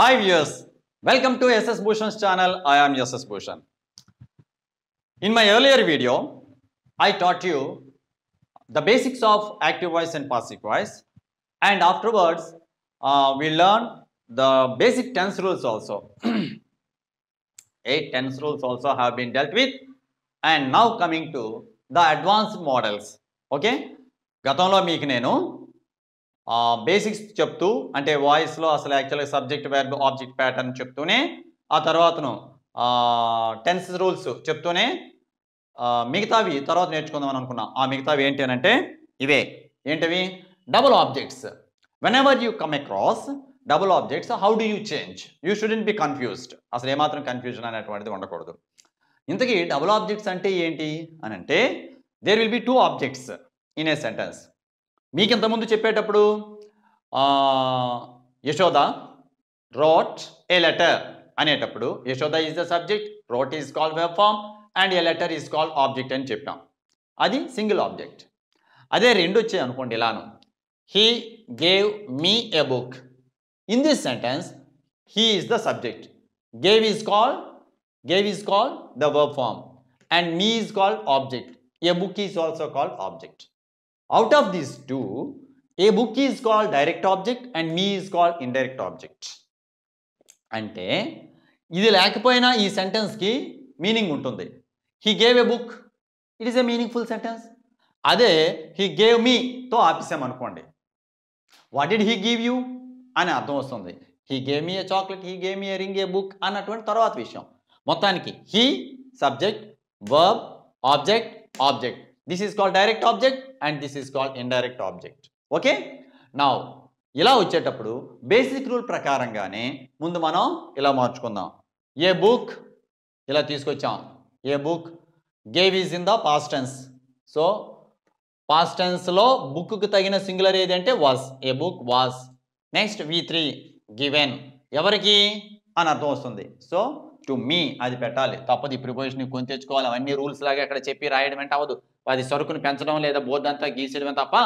Hi viewers, welcome to SS Bhushan's channel. I am SS Bhushan. In my earlier video, I taught you the basics of active voice and passive voice and afterwards uh, we learned the basic tense rules also. Eight tense rules also have been dealt with and now coming to the advanced models. Okay? గతంలో మీకు నేను basics చెప్తూ అంటే వాయిస్లో అసలు యాక్చువల్గా subject web object pattern చెప్తూనే ఆ తర్వాతను టెన్స్ రూల్స్ చెప్తూనే మిగతావి తర్వాత నేర్చుకుందామని అనుకున్నాం ఆ మిగతావి ఏంటి అంటే ఇవే ఏంటివి double objects whenever you come across double objects how do you change you shouldn't be confused అసలు ఏమాత్రం కన్ఫ్యూజన్ అనేటువంటిది ఉండకూడదు ఇంతకీ డబుల్ ఆబ్జెక్ట్స్ అంటే ఏంటి అని అంటే there will be two objects in a sentence మీకు ఇంతకుముందు చెప్పేటప్పుడు యశోద రోట్ ఏ లెటర్ అనేటప్పుడు Yashoda is the subject wrote is called verb form and a letter is called object అని చెప్పాం అది సింగిల్ ఆబ్జెక్ట్ అదే రెండు వచ్చాయి అనుకోండి ఇలాను he gave me a book in this sentence he is the subject gave is call gave is call the verb form and me is called object a book is also called object out of this two a book is call direct object and me is call indirect object అంటే ఇది లేకపోయినా ఈ సెంటెన్స్కి meaning ఉంటుంది he gave a book it is a meaningful sentence అదే he gave మీతో అనుకోండి what did he give you అని అర్థం వస్తుంది he gave me a chocolate he gave me a ring a book అన్నటువంటి తర్వాత విషయం మొత్తానికి he subject verb object object this is called direct object and this is called indirect object okay నా ఇలా వచ్చేటప్పుడు బేసిక్ రూల్ ప్రకారంగానే ముందు మనం ఇలా మార్చుకుందాం ఏ బుక్ ఇలా తీసుకొచ్చాం a book gave is in the past tense so పాస్టెన్స్లో బుక్కు తగిన సింగులర్ ఏది అంటే was a book was next V three given ఎవరికి అని అర్థం వస్తుంది సో టు మీ అది పెట్టాలి తప్పది ప్రిపోజిషన్ కొని తెచ్చుకోవాలి అవన్నీ రూల్స్ లాగా అక్కడ చెప్పి రాయడం అంటే అవ్వదు అది సరుకును పెంచడం లేదా బోర్డు అంతా గీసేయడం తప్ప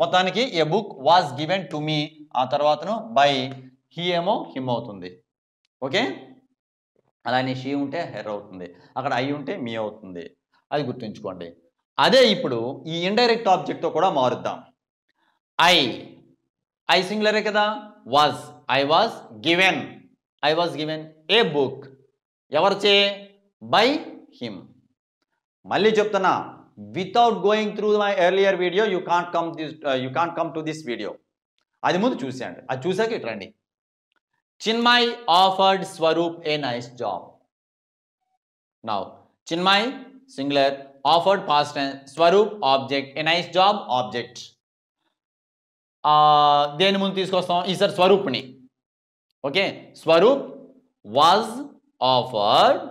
మొత్తానికి a book was given to me ఆ తర్వాతను బై హీ ఏమో హిమ్ అవుతుంది ఓకే అలానే షీ ఉంటే హెర్ అవుతుంది అక్కడ ఐ ఉంటే మీ అవుతుంది అది గుర్తుంచుకోండి అదే ఇప్పుడు ఈ ఇండైరెక్ట్ ఆబ్జెక్ట్తో కూడా మారుద్దాం ఐ ఐ సింగులరే కదా was I was given I was given a book ఎవరిచే బై హిమ్ మళ్ళీ చెప్తున్నా without going through my earlier video you can't come this you can't come to this video అది ముందు చూసేయండి అది చూసాక ఇటు రండి Chinmay offered Swaroop a nice job now Chinmay singular offered past Swaroop object a nice job object దేని ముందు తీసుకొస్తాం ఈసారి స్వరూప్ని ఓకే స్వరూప్ వాజ్ ఆఫర్డ్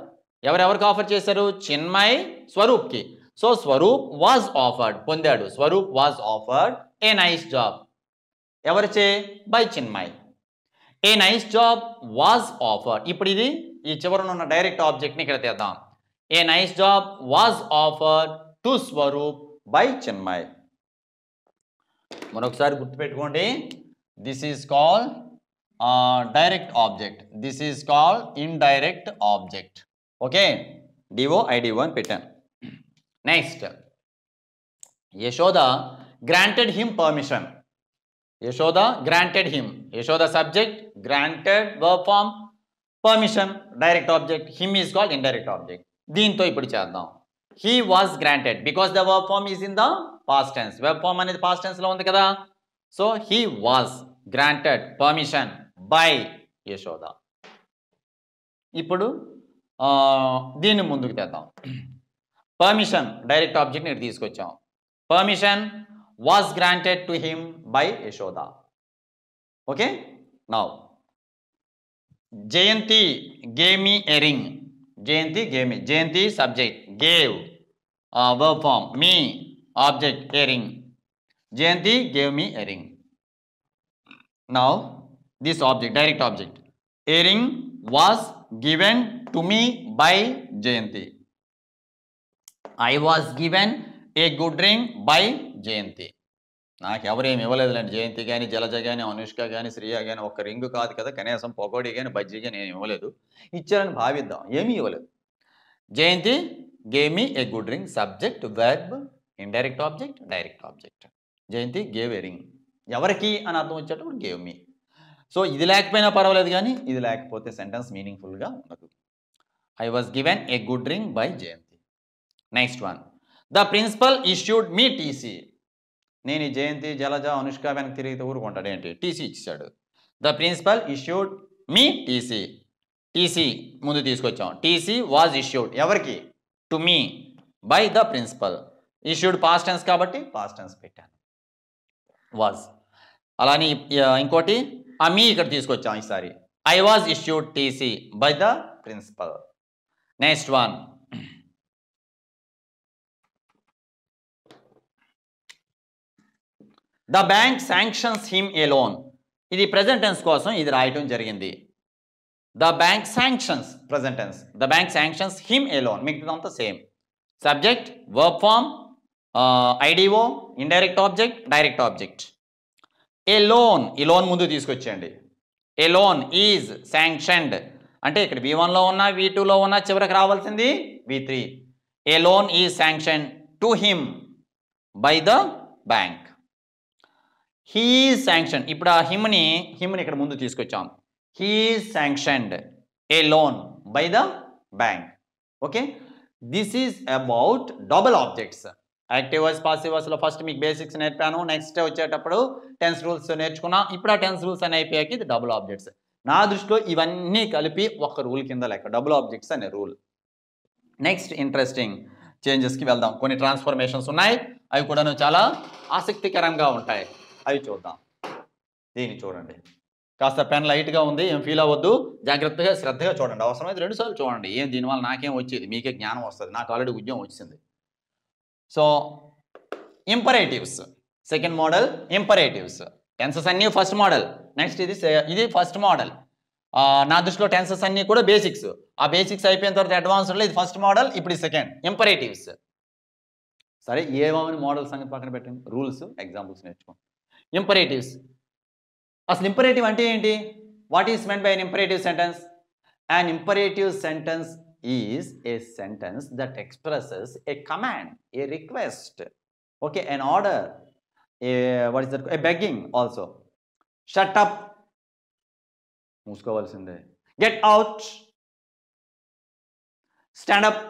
ఎవరెవరికి ఆఫర్ చేశారు చిన్మయ్ స్వరూప్కి సో స్వరూప్ వాజ్ ఆఫర్డ్ పొందాడు Swaroop was offered a nice job ఎవరిచే by Chinmay a nice job was offered ఇప్పుడు ఇది ఈ చివరన ఉన్న డైరెక్ట్ ఆబ్జెక్ట్ని ఇక్కడ తీద్దాం a nice job was offered to Swaroop by Chinmay మరొకసారి గుర్తుపెట్టుకోండి this is call direct object this is call in direct object okay డివో ఐడి వన్ పెట్టాను next Yashoda granted him permission Yashoda granted him Yashoda subject granted verb form permission direct object him is called indirect object దీంతో ఇప్పుడు చేద్దాం he was granted because the verb form is in the past tense verb form అనేది past లో ఉంది కదా so he was granted permission by Yashoda ఇప్పుడు దీన్ని ముందుకు తెద్దాం పర్మిషన్ డైరెక్ట్ ఆబ్జెక్ట్ ఇక్కడ తీసుకొచ్చాం permission was granted to him by Yashoda okay now Jayanti gave me a ring Jayanti gave me Jayanti subject gave verb form me object earring jayanti gave me earring now this object direct object earring was given to me by jayanti I was given a good drink by Jayanti నాకు ఎవరేమి ఇవ్వలేదులేండి జయంతి కానీ జలజ కానీ అనుష్క కానీ శ్రీయ కానీ ఒక్క ring కాదు కదా కనీసం పొగోడి కానీ బజ్జీ కానీ నేను ఇవ్వలేదు ఇచ్చారని భావిద్దాం ఏమీ ఇవ్వలేదు Jayanti gave me a good ring subject verb indirect object direct object Jayanti gave a ring ఎవరికి అని అర్థం వచ్చేటప్పుడు గేవ్ మీ సో ఇది లేకపోయినా పర్వాలేదు కానీ ఇది లేకపోతే సెంటెన్స్ మీనింగ్ఫుల్గా ఉండదు I was given a good ring by Jayanti next one the principal issued me TC నేను జయంతి జలజ అనుష్క వెనక్కి తిరిగి ఊరుకుంటాడు ఏంటి టీసీ ఇచ్చాడు the principal issued me TC TC ముందు తీసుకొచ్చాం టీసీ వాజ్ ఇష్యూడ్ ఎవరికి to me by the principal issued past tense కాబట్టి past tense పెట్టాను వాజ్ అలానే ఇంకోటి ఆ మీ ఇక్కడ తీసుకొచ్చాం ఈసారి I was issued TC by the principal next one the bank sanctions him a loan ఇది ప్రజెంటెన్స్ కోసం ఇది రాయటం జరిగింది the bank sanctions present tense the bank sanctions him a loan మిగతాదంతా same subject work form IDO indirect object direct object a loan ఈ loan ముందు తీసుకొచ్చేయండి a loan is sanctioned అంటే ఇక్కడ వి వన్లో ఉన్న వి టూలో ఉన్న చివరికి రావాల్సింది V three a loan is sanction to him by the bank he sanction ఇప్పుడు ఆ హిమ్ని హిమ్ని ఇక్కడ ముందు తీసుకొచ్చాం he sanctioned a loan by the bank okay this is about double objects active voice passive వాయిస్లో ఫస్ట్ మీకు బేసిక్స్ నేర్పాను నెక్స్ట్ వచ్చేటప్పుడు టెన్స్ రూల్స్ నేర్చుకున్నా ఇప్పుడు ఆ టెన్స్ రూల్స్ అని అయిపోయాక ఇది డబుల్ ఆబ్జెక్ట్స్ నా దృష్టిలో ఇవన్నీ కలిపి ఒక రూల్ కింద లెక్క డబుల్ ఆబ్జెక్ట్స్ అనే రూల్ నెక్స్ట్ ఇంట్రెస్టింగ్ చేంజెస్కి వెళ్దాం కొన్ని ట్రాన్స్ఫర్మేషన్స్ ఉన్నాయి అవి కూడాను చాలా ఆసక్తికరంగా ఉంటాయి అవి చూద్దాం దీన్ని చూడండి కాస్త పెన్ లైట్గా ఉంది ఏం ఫీల్ అవ్వద్దు జాగ్రత్తగా శ్రద్ధగా చూడండి అవసరమైతే రెండుసార్లు చూడండి ఏం దీనివల్ల నాకేం వచ్చేది మీకే జ్ఞానం వస్తుంది నాకు ఆల్రెడీ ఉద్యోగం వచ్చింది so imperatives second model imperatives tenses అన్నీ ఫస్ట్ మోడల్ నెక్స్ట్ ఇది ఇది ఫస్ట్ మోడల్ నా దృష్టిలో టెన్సెస్ అన్నీ కూడా బేసిక్స్ ఆ బేసిక్స్ అయిపోయిన తర్వాత అడ్వాన్స్డ్లో ఇది ఫస్ట్ మోడల్ ఇప్పుడు సెకండ్ ఇంపరేటివ్స్ సరే ఏమని మోడల్స్ అన్ని పక్కన పెట్టండి రూల్స్ ఎగ్జాంపుల్స్ నేర్చుకోండి ఇంపరేటివ్స్ అసలు ఇంపరేటివ్ అంటే ఏంటి what is meant by an imperative sentence an imperative sentence is a sentence that expresses a command a request okay an order a what is that a begging also shut up మూసుకోవాల్సిందే get out stand up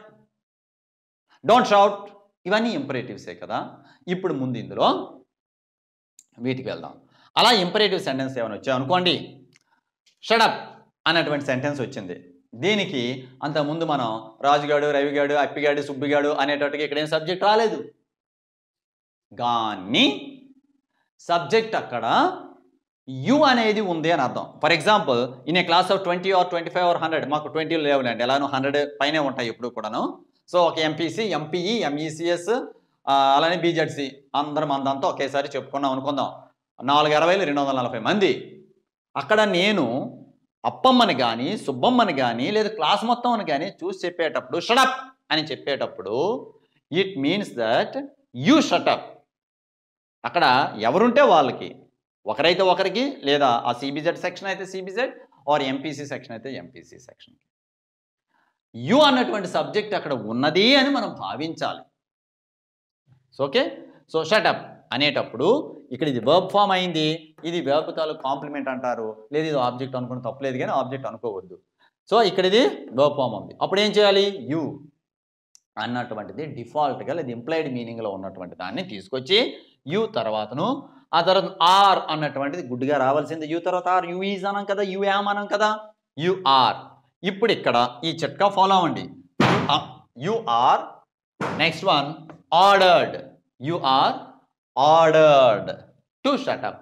don't shout ఇవన్నీ ఇంపరేటివ్సే కదా ఇప్పుడు ముందు ఇందులో వీటికి వెళ్దాం అలా ఇంపరేటివ్ సెంటెన్స్ ఏమైనా వచ్చాయి అనుకోండి షడప్ అనేటువంటి సెంటెన్స్ వచ్చింది దీనికి అంతకుముందు మనం రాజుగాడు రవిగాడు అప్పిగాడు సుబ్బిగాడు అనేటట్టుగా ఇక్కడేం సబ్జెక్ట్ రాలేదు కానీ సబ్జెక్ట్ అక్కడ యు అనేది ఉంది అని అర్థం for example in a class of twenty or twenty five or hundred మాకు ట్వంటీ లేవులేండి ఎలానో హండ్రెడ్ పైనే ఉంటాయి ఎప్పుడు కూడాను సో ఒక ఎంపీసీ ఎంపీఈ ఎంఈసిఎస్ అలానే బీజెడ్సి అందరం అందంతా ఒకేసారి చెప్పుకున్నాం అనుకుందాం నాలుగు అరవైలు రెండు వందల నలభై మంది అక్కడ నేను అప్పమ్మని కానీ సుబ్బమ్మని కానీ లేదా క్లాస్ మొత్తం అని కానీ చూసి చెప్పేటప్పుడు షటప్ అని చెప్పేటప్పుడు it means that you shut up అక్కడ ఎవరుంటే వాళ్ళకి ఒకరైతే ఒకరికి లేదా ఆ సిబిజెడ్ సెక్షన్ అయితే సిబిజెడ్ ఆర్ ఎంపీసీ సెక్షన్ అయితే ఎంపీసీ సెక్షన్ యు అన్నటువంటి సబ్జెక్ట్ అక్కడ ఉన్నది అని మనం భావించాలి ఓకే సో షటప్ అనేటప్పుడు ఇక్కడ ఇది వర్బ్ ఫామ్ అయింది ఇది వర్బ్ కాంప్లిమెంట్ అంటారు లేదు ఇది ఆబ్జెక్ట్ అనుకుని తప్పలేదు కానీ ఆబ్జెక్ట్ అనుకోవద్దు సో ఇక్కడ ఇది వర్బ్ ఫామ్ ఉంది అప్పుడు ఏం చేయాలి యూ అన్నటువంటిది డిఫాల్ట్గా లేదు ఇంప్లైడ్ మీనింగ్లో ఉన్నటువంటి దాన్ని తీసుకొచ్చి యూ తర్వాతను ఆ తర్వాత ఆర్ అన్నటువంటిది గుడ్గా రావాల్సింది యూ తర్వాత ఆర్ యు ఈజ్ అనం కదా యు యామ్ అనం కదా యు ఆర్ ఇప్పుడు ఇక్కడ ఈ చిట్కా ఫాలో అవ్వండి you are next one ordered you are ordered to shut up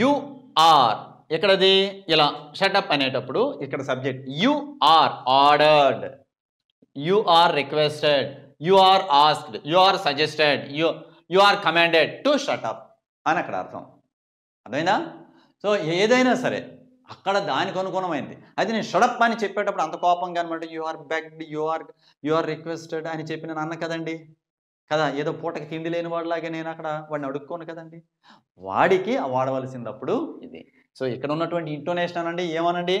you are ఎక్కడది ఇలా షటప్ అనేటప్పుడు ఇక్కడ subject you are ordered you are requested you are asked you are suggested you you are commanded to shut up అని అక్కడ అర్థం అర్థమైందా so ఏదైనా సరే అక్కడ దానికి అనుగుణమైంది అది నేను షడప్ అని చెప్పేటప్పుడు అంత కోపంగా అనమాట you are begged you are you are requested అని చెప్పి నేను అన్న కదండి కదా ఏదో పూటకి తిండి లేని వాడిలాగే నేను అక్కడ వాడిని అడుక్కోను కదండి వాడికి వాడవలసిందప్పుడు ఇది సో ఇక్కడ ఉన్నటువంటి ఇంటోనేషన్ అనండి ఏమనండి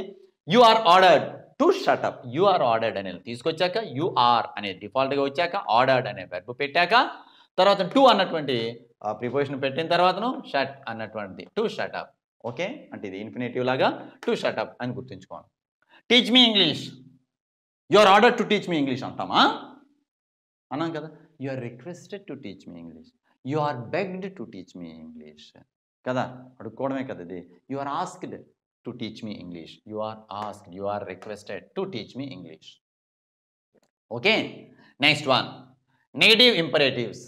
you are ordered to shut up you are ordered అనేది తీసుకొచ్చాక యు ఆర్ అనేది డిఫాల్ట్గా వచ్చాక ఆర్డర్డ్ అనే వెర్బ్ పెట్టాక తర్వాత టు అన్నటువంటి ప్రిపోజిషన్ పెట్టిన తర్వాతను షట్ అన్నటువంటిది టు షటప్ ఓకే అంటే ఇది ఇన్ఫినేటివ్ లాగా టు షటప్ అని గుర్తుంచుకోండి teach me English you are order to teach me English అంటామా అన్నాం కదా you are requested to teach me English you are begged to teach me English కదా అడుక్కోవడమే కదా ఇది you are asked to teach me English you are asked you are requested to teach me English okay next one negative imperatives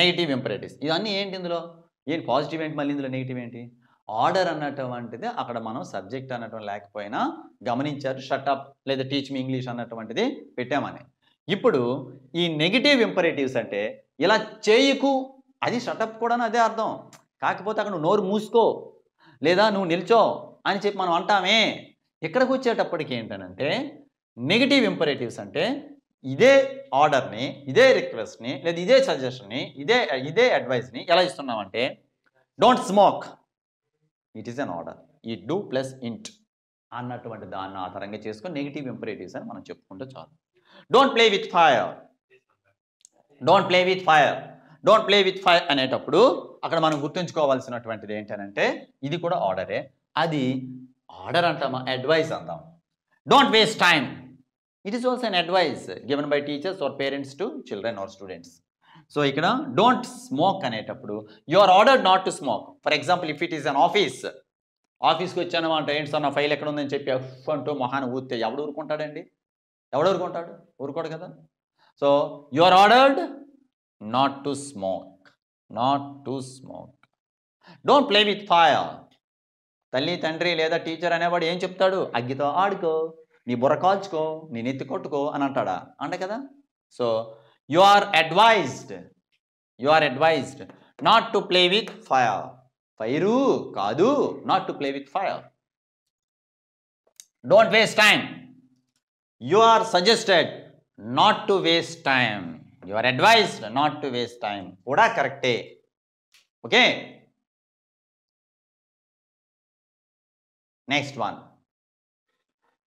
negative imperatives ఇవన్నీ ఏంటి ఇందులో ఏంటి positive ఏంటి మళ్ళీ ఇందులో నెగిటివ్ ఏంటి ఆర్డర్ అన్నటువంటిది అక్కడ మనం సబ్జెక్ట్ అన్నటువంటి లేకపోయినా గమనించారు షటప్ లేదా టీచ్ మీ ఇంగ్లీష్ అన్నటువంటిది పెట్టామని ఇప్పుడు ఈ నెగిటివ్ ఇంపరేటివ్స్ అంటే ఇలా చేయకు అది షటప్ కూడా అదే అర్థం కాకపోతే అక్కడ నువ్వు నోరు మూసుకో లేదా నువ్వు నిల్చో అని చెప్పి మనం అంటామే ఇక్కడికి వచ్చేటప్పటికి ఏంటనంటే నెగిటివ్ ఇంపరేటివ్స్ అంటే ఇదే ఆర్డర్ని ఇదే రిక్వెస్ట్ని లేదా ఇదే సజెషన్ని ఇదే ఇదే అడ్వైస్ని ఎలా ఇస్తున్నామంటే don't smoke it is an order ఈ డూ ప్లస్ ఇంట్ అన్నటువంటి దాన్ని ఆధారంగా చేసుకుని నెగిటివ్ ఇంపరేటివ్స్ అని మనం చెప్పుకుంటే చాలు don't play with fire don't play with fire don't play with fire అనేటప్పుడు అక్కడ మనం గుర్తుంచుకోవాల్సినటువంటిది ఏంటనంటే ఇది కూడా ఆర్డరే అది ఆర్డర్ అంటామా అడ్వైస్ అందాం don't waste time it is also an advice given by teachers or parents to children or students so ఇక్కడ డోంట్ స్మోక్ అనేటప్పుడు you are order not to smoke for example if it is an office ఆఫీస్కి వచ్చాను అంటే ఏంటి sir నా file ఎక్కడ ఉందని చెప్పి అఫ్ అంటూ మహాన్ ఊరితే ఎవడు ఊరుకుంటాడండి ఎవడు ఊరుకుంటాడు ఊరుకోడు కదా so you are ordered not to smoke not to smoke don't play with fire తల్లి తండ్రి లేదా టీచర్ అనేవాడు ఏం చెప్తాడు అగ్గితో ఆడుకో నీ బుర్ర కాల్చుకో నీ నెత్తి కొట్టుకో అని అంటాడా అంట కదా so you are advised you are advised not to play with fire fire కాదు not to play with fire don't waste time you are suggested not to waste time you are advised not to waste time కూడా కరెక్టే okay next one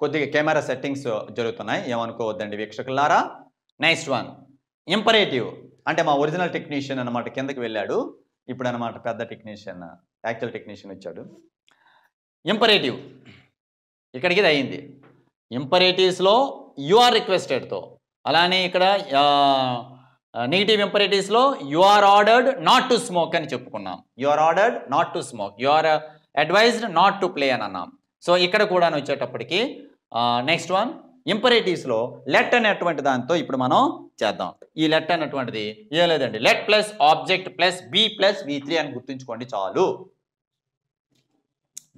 కొద్దిగా camera settings జరుగుతున్నాయి ఏమనుకోవద్దండి వీక్షకులారా next one imperative అంటే మా original technician అనమాట కిందకి వెళ్ళాడు ఇప్పుడు అనమాట పెద్ద టెక్నీషియన్ యాక్చువల్ టెక్నీషియన్ వచ్చాడు ఇంపరేటివ్ ఇక్కడికి ఇది అయింది ఇంపరేటివ్స్లో యు ఆర్ రిక్వెస్టెడ్తో అలానే ఇక్కడ నెగిటివ్ ఇంపరేటివ్స్లో you are ordered not to smoke అని చెప్పుకున్నాం you are ordered not to smoke you are advised not to play అని అన్నాం సో ఇక్కడ కూడా వచ్చేటప్పటికి నెక్స్ట్ వన్ ఇంపరేటివ్స్లో లెట్ అనేటువంటి దాంతో ఇప్పుడు మనం చేద్దాం ఈ లెట్ అనేటువంటిది ఏం లేదండి let plus object plus B plus V three అని గుర్తుంచుకోండి చాలు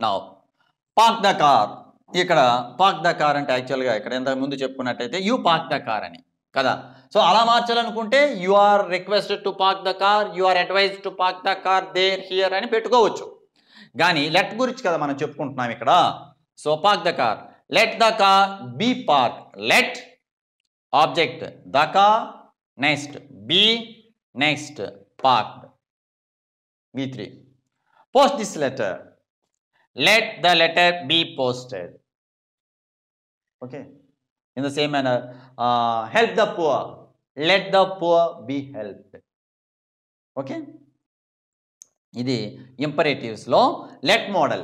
నా పాక్ ద కార్ ఇక్కడ పాక్ ద కార్ అంటే యాక్చువల్గా ఇక్కడ ఇంతకు ముందు చెప్పుకున్నట్టయితే యూ పాక్ ద కార్ అని కదా సో అలా మార్చాలనుకుంటే you are requested to park the car you are advise to park the car there here అని పెట్టుకోవచ్చు కానీ లెట్ గురించి కదా మనం చెప్పుకుంటున్నాం ఇక్కడ so park the car let the car be parked. Let object the car next be next parked. B3. Post this letter. Let the letter be posted. Okay. In the same manner, uh, help the poor. Let the poor be helped. Okay. ఇది ఇంపరేటివ్స్లో Let model.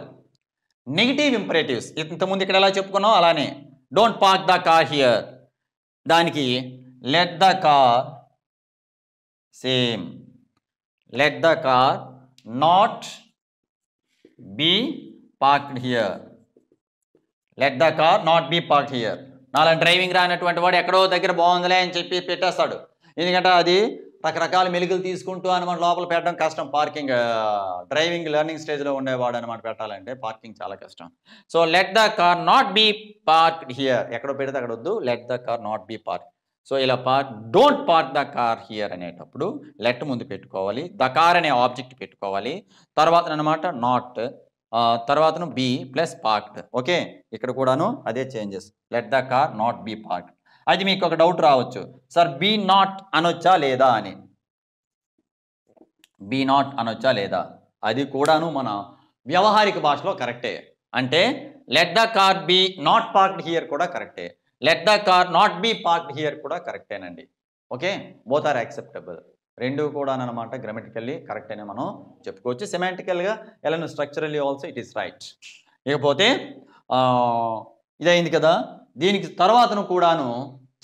Negative imperatives ఇంతకుముందు ఇక్కడ ఎలా చెప్పుకున్నావు అలానే don't park the car here దానికి let the car same let the car not be parked here let the car not be park here నాలా driving రానటువంటి వాడు ఎక్కడో దగ్గర బాగుందిలే అని చెప్పి పెట్టేస్తాడు ఎందుకంటే అది రకరకాల మెలుగులు తీసుకుంటూ అని మనం లోపల పెట్టడం కష్టం పార్కింగ్ డ్రైవింగ్ లెర్నింగ్ స్టేజ్లో ఉండేవాడు అనమాట పెట్టాలంటే పార్కింగ్ చాలా కష్టం so let the car not be park here ఎక్కడో పెడితే అక్కడ వద్దు let the car not be park so ఇలా park don't park the car here అనేటప్పుడు లెట్ ముందు పెట్టుకోవాలి ద కార్ అనే ఆబ్జెక్ట్ పెట్టుకోవాలి తర్వాత అనమాట నాట్ తర్వాతను బీ ప్లస్ పార్క్డ్ ఓకే ఇక్కడ కూడాను అదే changes let the car not be parked అది మీకు ఒక డౌట్ రావచ్చు సార్ బీ నాట్ అనొచ్చా లేదా అని బీ నాట్ అనొచ్చా లేదా అది కూడాను మన వ్యవహారిక భాషలో కరెక్టే అంటే let the car be not parked here కూడా కరెక్టే let the car not be parked here కూడా కరెక్టేనండి ఓకే బోత్ ఆర్ యాక్సెప్టబుల్ రెండు కూడా అనమాట గ్రామటికల్లీ కరెక్ట్ అనే మనం చెప్పుకోవచ్చు సిమాంటికల్గా ఎలా structurally also it is right ఇకపోతే ఇదైంది కదా దీనికి తర్వాతను కూడాను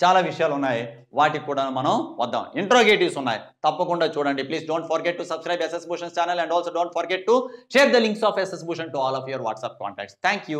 చాలా విషయాలు ఉన్నాయి వాటికి కూడా మనం వద్దాం ఇంట్రోగేటివ్స్ ఉన్నాయి తప్పకుండా చూడండి please don't forget to subscribe SS Bhushan channel and also don't forget to share the links of SS Bhushan to all of your WhatsApp contacts thank